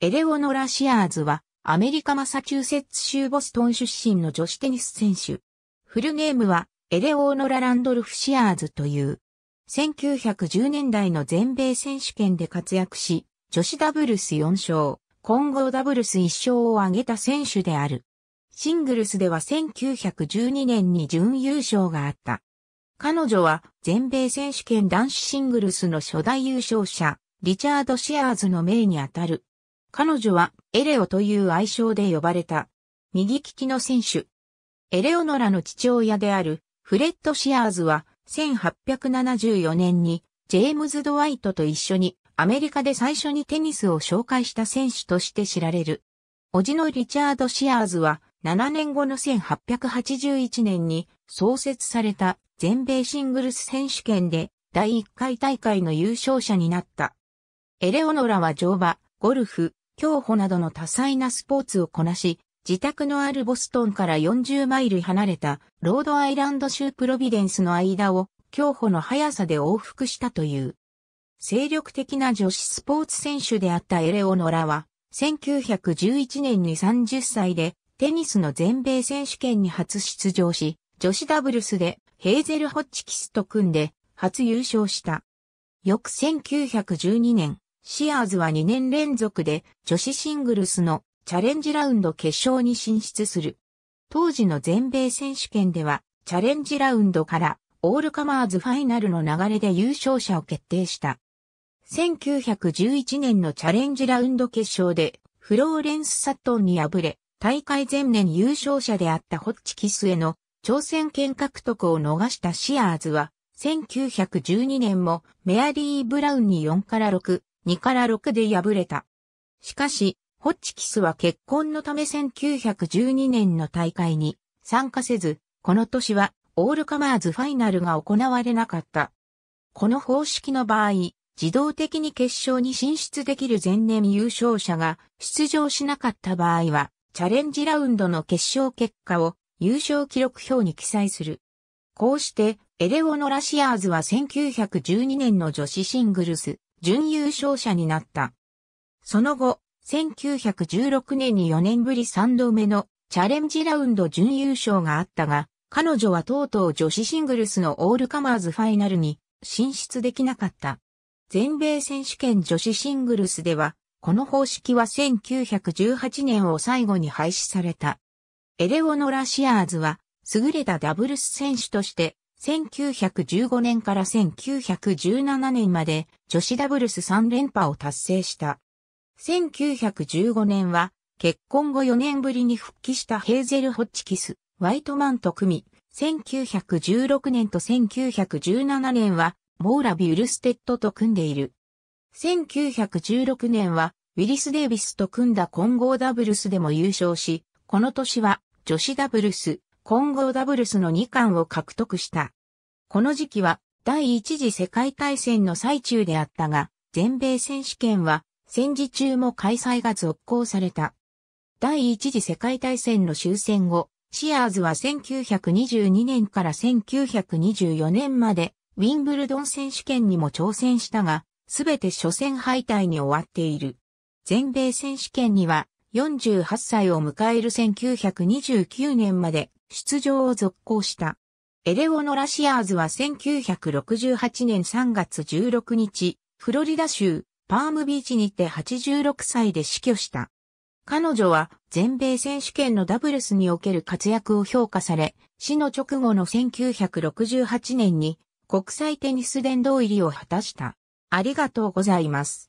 エレオノラ・シアーズは、アメリカマサチューセッツ州ボストン出身の女子テニス選手。フルネームは、エレオーノラ・ランドルフ・シアーズという。1910年代の全米選手権で活躍し、女子ダブルス4勝、混合ダブルス1勝を挙げた選手である。シングルスでは1912年に準優勝があった。彼女は全米選手権男子シングルスの初代優勝者、リチャード・シアーズの命にあたる彼女はエレオという愛称で呼ばれた。右利きの選手。エレオノラの父親であるフレッド・シアーズは1874年にジェームズ・ドワイトと一緒にアメリカで最初にテニスを紹介した選手として知られる。おじのリチャード・シアーズは7年後の1881年に創設された全米シングルス選手権で第1回大会の優勝者になった。エレオノラは乗馬、ゴルフ、競歩などの多彩なスポーツをこなし、自宅のあるボストンから40マイル離れたロードアイランド州プロビデンスの間を競歩の速さで往復したという。精力的な女子スポーツ選手であったエレオノラは、1911年に30歳でテニスの全米選手権に初出場し、女子ダブルスでヘーゼル・ホッチキスと組んで初優勝した。翌1912年、シアーズは2年連続で女子シングルスのチャレンジラウンド決勝に進出する。当時の全米選手権ではチャレンジラウンドからオールカマーズファイナルの流れで優勝者を決定した。1911年のチャレンジラウンド決勝でフローレンス・サットンに敗れ、大会前年優勝者であったホッチキスへの挑戦権獲得を逃したシアーズは、1912年もメアリー・ブラウンに4から6 2から6で敗れた。しかし、ホッチキスは結婚のため1912年の大会に参加せず、この年はオールカマーズファイナルが行われなかった。この方式の場合、自動的に決勝に進出できる前年優勝者が出場しなかった場合は、チャレンジラウンドの決勝結果を優勝記録表に記載する。こうして、エレオノラシアーズは1912年の女子シングルス準優勝者になった。その後、1916年に4年ぶり3度目のチャレンジラウンド準優勝があったが、彼女はとうとう女子シングルスのオールカマーズファイナルに進出できなかった。全米選手権女子シングルスでは、この方式は1918年を最後に廃止された。エレオノラ・シアーズは、優れたダブルス選手として1915年から1917年まで女子ダブルス3連覇を達成した。1915年は結婚後4年ぶりに復帰したヘーゼル・ホッチキス、ワイトマンと組み、1916年と1917年はモーラ・ビュルステッドと組んでいる。1916年はウィリス・デイビスと組んだ混合ダブルスでも優勝し、この年は女子ダブルス混合ダブルスの2冠を獲得した。この時期は第一次世界大戦の最中であったが、全米選手権は戦時中も開催が続行された。第一次世界大戦の終戦後、シアーズは1922年から1924年までウィンブルドン選手権にも挑戦したが、すべて初戦敗退に終わっている。全米選手権には48歳を迎える1929年まで出場を続行した。エレオノラ・シアーズは1968年3月16日、フロリダ州、パームビーチにて86歳で死去した。彼女は全米選手権のダブルスにおける活躍を評価され、死の直後の1968年に国際テニス殿堂入りを果たした。ありがとうございます。